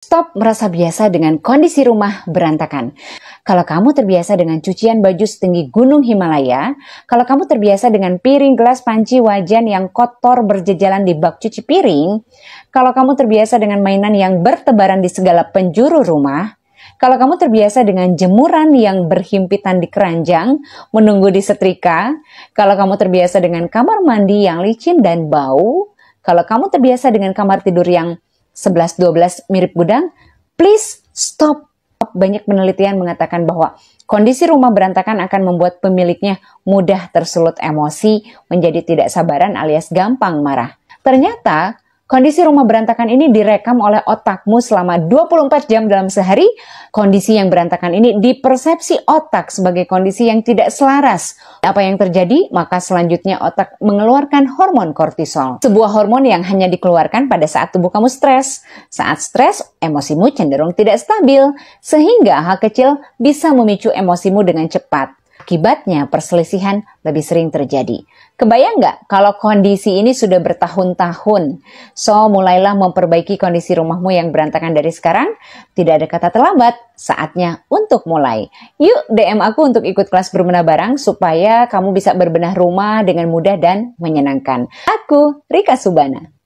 Stop merasa biasa dengan kondisi rumah berantakan. Kalau kamu terbiasa dengan cucian baju setinggi gunung Himalaya, kalau kamu terbiasa dengan piring, gelas, panci, wajan yang kotor berjejalan di bak cuci piring, kalau kamu terbiasa dengan mainan yang bertebaran di segala penjuru rumah, kalau kamu terbiasa dengan jemuran yang berhimpitan di keranjang, menunggu di setrika, kalau kamu terbiasa dengan kamar mandi yang licin dan bau, kalau kamu terbiasa dengan kamar tidur yang 11-12 mirip gudang, please stop. Banyak penelitian mengatakan bahwa kondisi rumah berantakan akan membuat pemiliknya mudah tersulut emosi, menjadi tidak sabaran alias gampang marah. Ternyata Kondisi rumah berantakan ini direkam oleh otakmu selama 24 jam dalam sehari. Kondisi yang berantakan ini dipersepsi otak sebagai kondisi yang tidak selaras. Apa yang terjadi? Maka selanjutnya otak mengeluarkan hormon kortisol. Sebuah hormon yang hanya dikeluarkan pada saat tubuh kamu stres. Saat stres, emosimu cenderung tidak stabil. Sehingga hal kecil bisa memicu emosimu dengan cepat. Akibatnya perselisihan lebih sering terjadi. Kebayang nggak kalau kondisi ini sudah bertahun-tahun? So, mulailah memperbaiki kondisi rumahmu yang berantakan dari sekarang. Tidak ada kata terlambat, saatnya untuk mulai. Yuk DM aku untuk ikut kelas berbenah barang supaya kamu bisa berbenah rumah dengan mudah dan menyenangkan. Aku Rika Subana.